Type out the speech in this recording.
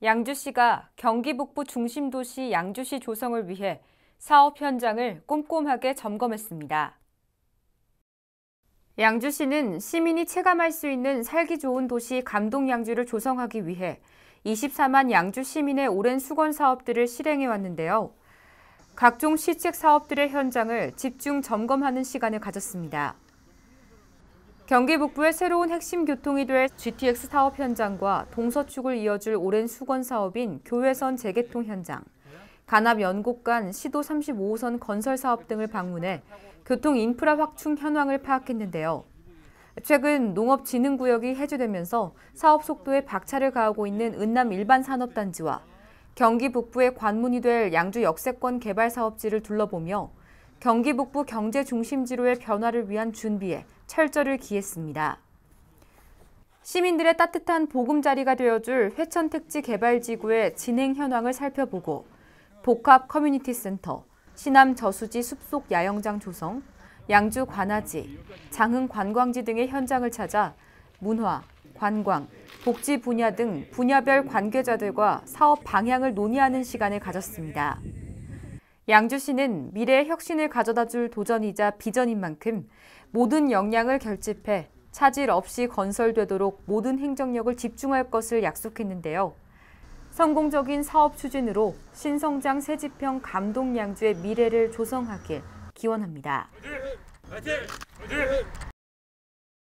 양주시가 경기 북부 중심 도시 양주시 조성을 위해 사업 현장을 꼼꼼하게 점검했습니다. 양주시는 시민이 체감할 수 있는 살기 좋은 도시 감동 양주를 조성하기 위해 24만 양주 시민의 오랜 수건 사업들을 실행해 왔는데요. 각종 시책 사업들의 현장을 집중 점검하는 시간을 가졌습니다. 경기 북부의 새로운 핵심 교통이 될 GTX 사업 현장과 동서축을 이어줄 오랜 수건 사업인 교외선 재개통 현장, 간압 연곡 간 시도 35호선 건설 사업 등을 방문해 교통 인프라 확충 현황을 파악했는데요. 최근 농업진흥구역이 해제되면서 사업 속도에 박차를 가하고 있는 은남 일반 산업단지와 경기 북부의 관문이 될 양주 역세권 개발 사업지를 둘러보며 경기 북부 경제 중심지로의 변화를 위한 준비에 철저를 기했습니다. 시민들의 따뜻한 보금자리가 되어줄 회천택지 개발지구의 진행 현황을 살펴보고 복합 커뮤니티 센터, 시남 저수지 숲속 야영장 조성, 양주 관아지, 장흥 관광지 등의 현장을 찾아 문화, 관광, 복지 분야 등 분야별 관계자들과 사업 방향을 논의하는 시간을 가졌습니다. 양주시는 미래 의 혁신을 가져다 줄 도전이자 비전인 만큼 모든 역량을 결집해 차질 없이 건설되도록 모든 행정력을 집중할 것을 약속했는데요. 성공적인 사업 추진으로 신성장 세지평 감동 양주의 미래를 조성하길 기원합니다. 화이팅! 화이팅! 화이팅!